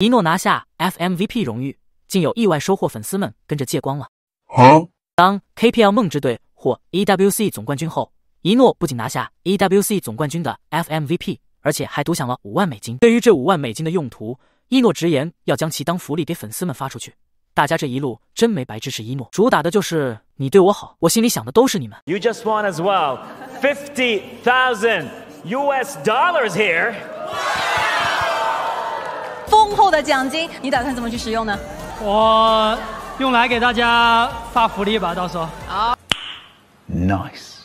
一诺拿下 FMVP 荣誉，竟有意外收获，粉丝们跟着借光了。当 KPL 梦之队获 EWC 总冠军后，一诺不仅拿下 EWC 总冠军的 FMVP，而且还独享了五万美金。对于这五万美金的用途，一诺直言要将其当福利给粉丝们发出去。大家这一路真没白支持一诺，主打的就是你对我好，我心里想的都是你们。You just won as well fifty thousand U.S. dollars here. 丰厚的奖金，你打算怎么去使用呢？我用来给大家发福利吧，到时候。好，nice。